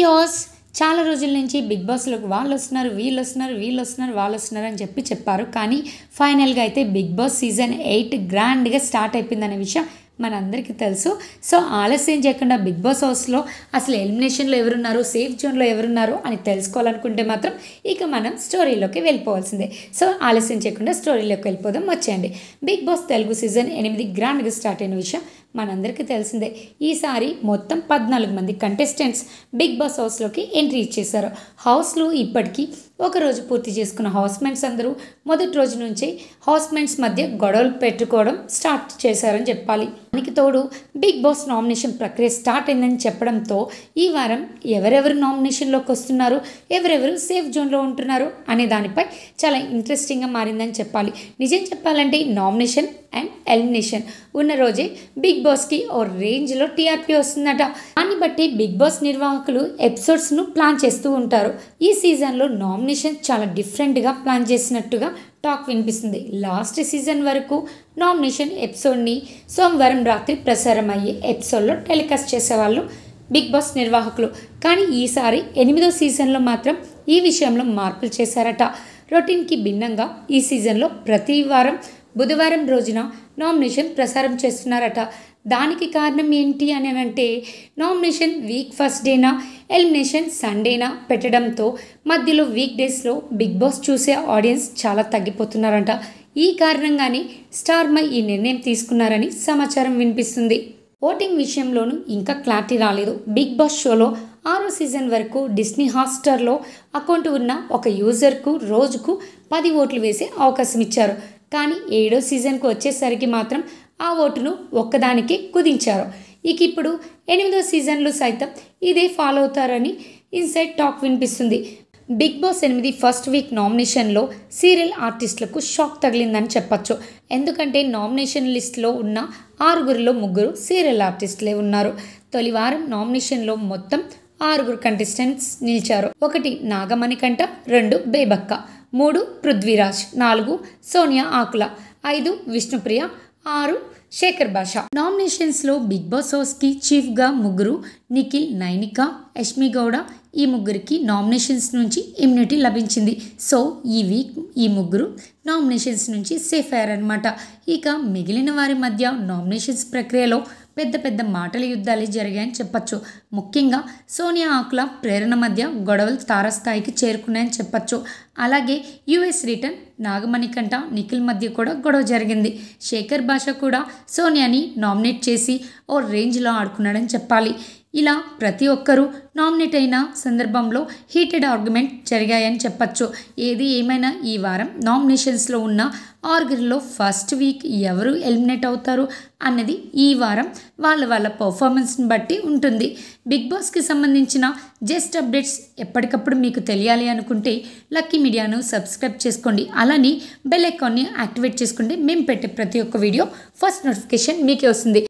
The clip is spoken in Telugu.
వ్యూయర్స్ చాలా రోజుల నుంచి బిగ్ బాస్లోకి వాళ్ళు వస్తున్నారు వీళ్ళు వస్తున్నారు వీళ్ళు వస్తున్నారు వాళ్ళు వస్తున్నారు అని చెప్పి చెప్పారు కానీ ఫైనల్గా అయితే బిగ్ బాస్ సీజన్ ఎయిట్ గ్రాండ్గా స్టార్ట్ అయిపోయిందనే విషయం మనందరికీ తెలుసు సో ఆలస్యం చేయకుండా బిగ్ బాస్ హౌస్లో అసలు ఎలిమినేషన్లో ఎవరున్నారు సేఫ్ జోన్లో ఎవరున్నారు అని తెలుసుకోవాలనుకుంటే మాత్రం ఇక మనం స్టోరీలోకి వెళ్ళిపోవాల్సిందే సో ఆలస్యం చేయకుండా స్టోరీలోకి వెళ్ళిపోదాం వచ్చేయండి బిగ్ బాస్ తెలుగు సీజన్ ఎనిమిది గ్రాండ్గా స్టార్ట్ అయిన విషయం మనందరికీ తెలిసిందే ఈసారి మొత్తం పద్నాలుగు మంది కంటెస్టెంట్స్ బిగ్ బాస్ హౌస్లోకి ఎంట్రీ ఇచ్చేశారు హౌస్లో ఇప్పటికీ ఒక రోజు పూర్తి చేసుకున్న హౌస్మెంట్స్ అందరూ మొదటి రోజు నుంచి హౌస్మెంట్స్ మధ్య గొడవలు పెట్టుకోవడం స్టార్ట్ చేశారని చెప్పాలి దానికి తోడు బిగ్ బాస్ నామినేషన్ ప్రక్రియ స్టార్ట్ అయిందని చెప్పడంతో ఈ వారం ఎవరెవరు నామినేషన్లోకి వస్తున్నారు ఎవరెవరు సేఫ్ జోన్లో ఉంటున్నారు అనే దానిపై చాలా ఇంట్రెస్టింగ్గా మారిందని చెప్పాలి నిజం చెప్పాలంటే నామినేషన్ అండ్ ఎలిమినేషన్ ఉన్న రోజే బిగ్ బాస్కి ఓ రేంజ్లో టీఆర్పీ వస్తుందట దాన్ని బట్టి బిగ్ బాస్ నిర్వాహకులు ఎపిసోడ్స్ను ప్లాన్ చేస్తూ ఉంటారు ఈ సీజన్లో నామినేషన్ చాలా డిఫరెంట్గా ప్లాన్ చేసినట్టుగా టాక్ వినిపిస్తుంది లాస్ట్ సీజన్ వరకు నామినేషన్ ఎపిసోడ్ని సోమవారం రాత్రి ప్రసారం అయ్యే ఎపిసోడ్లో టెలికాస్ట్ చేసేవాళ్ళు బిగ్ బాస్ నిర్వాహకులు కానీ ఈసారి ఎనిమిదో సీజన్లో మాత్రం ఈ విషయంలో మార్పులు చేశారట రొటీన్కి భిన్నంగా ఈ సీజన్లో ప్రతి వారం బుధవారం రోజున నామినేషన్ ప్రసారం చేస్తున్నారట దానికి కారణం ఏంటి అని అంటే నామినేషన్ వీక్ ఫస్ట్ డేనా ఎలిమినేషన్ సండేనా పెట్టడంతో మధ్యలో వీక్ డేస్లో బిగ్ బాస్ చూసే ఆడియన్స్ చాలా తగ్గిపోతున్నారంట ఈ కారణంగానే స్టార్మై ఈ నిర్ణయం తీసుకున్నారని సమాచారం వినిపిస్తుంది ఓటింగ్ విషయంలోనూ ఇంకా క్లారిటీ రాలేదు బిగ్ బాస్ షోలో ఆరో సీజన్ వరకు డిస్నీ హాట్స్టార్లో అకౌంట్ ఉన్న ఒక యూజర్కు రోజుకు పది ఓట్లు వేసే అవకాశం ఇచ్చారు కానీ ఏడో సీజన్కు వచ్చేసరికి మాత్రం ఆ ఓటును ఒక్కదానికి కుదించారు ఇక ఇప్పుడు ఎనిమిదో సీజన్లో సైతం ఇదే ఫాలో అవుతారని ఇన్సైడ్ టాక్ వినిపిస్తుంది బిగ్ బాస్ ఎనిమిది ఫస్ట్ వీక్ నామినేషన్లో సీరియల్ ఆర్టిస్టులకు షాక్ తగిలిందని చెప్పచ్చు ఎందుకంటే నామినేషన్ లిస్ట్లో ఉన్న ఆరుగురిలో ముగ్గురు సీరియల్ ఆర్టిస్టులే ఉన్నారు తొలివారం నామినేషన్లో మొత్తం ఆరుగురు కంటెస్టెంట్స్ నిలిచారు ఒకటి నాగమణికంఠ రెండు బేబక్క మూడు పృథ్వీరాజ్ నాలుగు సోనియా ఆకుల ఐదు విష్ణుప్రియ ఆరు శేఖర్ భాష నామినేషన్స్లో బిగ్ బాస్ చీఫ్ చీఫ్గా ముగ్గురు నిఖిల్ నైనిక యష్మి గౌడ ఈ ముగ్గురికి నామినేషన్స్ నుంచి ఇమ్యూనిటీ లభించింది సో ఈ వీక్ ఈ ముగ్గురు నామినేషన్స్ నుంచి సేఫ్ అయ్యారనమాట ఇక మిగిలిన వారి మధ్య నామినేషన్స్ ప్రక్రియలో పెద్ద పెద్ద మాటల యుద్ధాలే జరిగాయని చెప్పచ్చు ముఖ్యంగా సోనియా ఆకుల ప్రేరణ మధ్య గొడవలు తారస్థాయికి చేరుకున్నాయని చెప్పచ్చు అలాగే యుఎస్ రిటర్న్ నాగమణికంఠ నిఖిల్ మధ్య కూడా గొడవ జరిగింది శేఖర్ భాష కూడా సోనియాని నామినేట్ చేసి ఓ రేంజ్లో ఆడుకున్నాడని చెప్పాలి ఇలా ప్రతి ఒక్కరూ నామినేట్ అయిన సందర్భంలో హీటెడ్ ఆర్గ్యుమెంట్ జరిగాయని చెప్పచ్చు ఏది ఏమైనా ఈ వారం నామినేషన్స్లో ఉన్న ఆర్గర్లో ఫస్ట్ వీక్ ఎవరు ఎలిమినేట్ అవుతారు అన్నది ఈ వారం వాళ్ళ వాళ్ళ పర్ఫార్మెన్స్ని బట్టి ఉంటుంది బిగ్ బాస్కి సంబంధించిన జస్ట్ అప్డేట్స్ ఎప్పటికప్పుడు మీకు తెలియాలి అనుకుంటే లక్కీ మీడియాను సబ్స్క్రైబ్ చేసుకోండి అలానే బెల్ ఐకాన్ని యాక్టివేట్ చేసుకుంటే మేము పెట్టే ప్రతి ఒక్క వీడియో ఫస్ట్ నోటిఫికేషన్ మీకే వస్తుంది